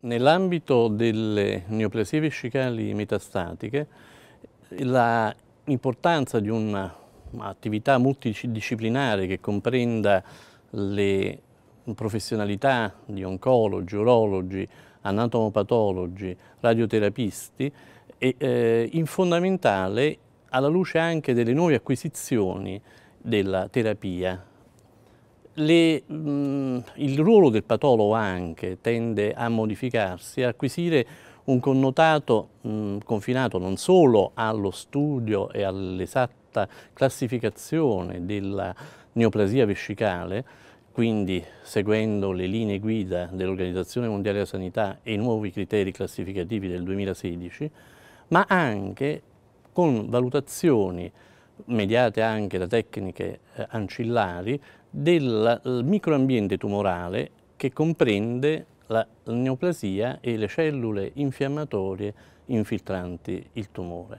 Nell'ambito delle neoplasie vescicali metastatiche, l'importanza di un'attività multidisciplinare che comprenda le professionalità di oncologi, urologi, anatomopatologi, radioterapisti è eh, in fondamentale alla luce anche delle nuove acquisizioni della terapia le, mh, mm, il ruolo del patologo anche tende a modificarsi, a acquisire un connotato mh, mm, confinato non solo allo studio e all'esatta classificazione della neoplasia vescicale, quindi seguendo le linee guida dell'Organizzazione Mondiale della Sanità e i nuovi criteri classificativi del 2016, ma anche con valutazioni mediate anche da tecniche eh, ancillari, del microambiente tumorale che comprende la neoplasia e le cellule infiammatorie infiltranti il tumore.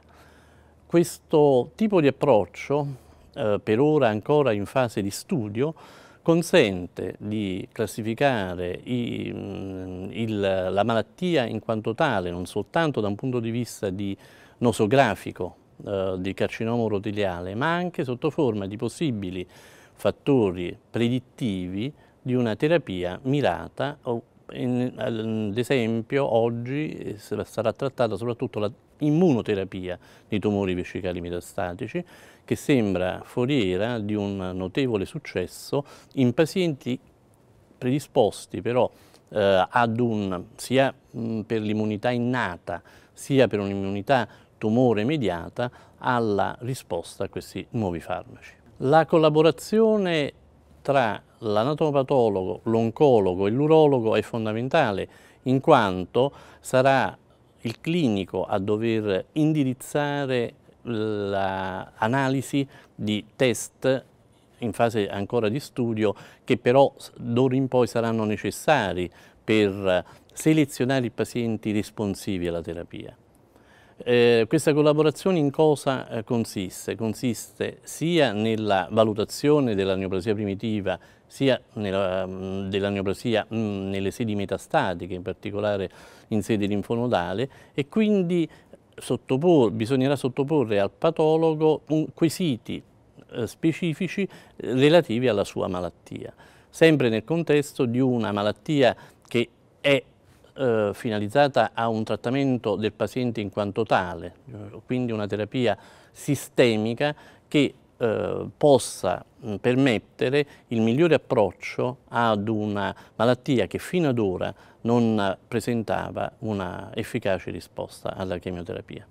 Questo tipo di approccio, eh, per ora ancora in fase di studio, consente di classificare i, mm, il, la malattia in quanto tale, non soltanto da un punto di vista di nosografico, eh, di carcinoma urotiliale, ma anche sotto forma di possibili fattori predittivi di una terapia mirata. In, ad esempio oggi eh, sarà trattata soprattutto l'immunoterapia di tumori vescicali metastatici che sembra foriera di un notevole successo in pazienti predisposti però eh, ad un, sia mh, mm, per l'immunità innata sia per un'immunità tumore mediata alla risposta a questi nuovi farmaci. La collaborazione tra l'anatomopatologo, l'oncologo e l'urologo è fondamentale in quanto sarà il clinico a dover indirizzare l'analisi di test in fase ancora di studio che però d'ora in poi saranno necessari per selezionare i pazienti responsivi alla terapia. Eh, questa collaborazione in cosa eh, consiste? Consiste sia nella valutazione della neoplasia primitiva, sia nella, mm, della neoplasia mh, mm, nelle sedi metastatiche, in particolare in sede linfonodale, e quindi sottopor, bisognerà sottoporre al patologo quesiti eh, specifici eh, relativi alla sua malattia, sempre nel contesto di una malattia che è eh, finalizzata a un trattamento del paziente in quanto tale, eh, quindi una terapia sistemica che eh, possa permettere il migliore approccio ad una malattia che fino ad ora non presentava una efficace risposta alla chemioterapia.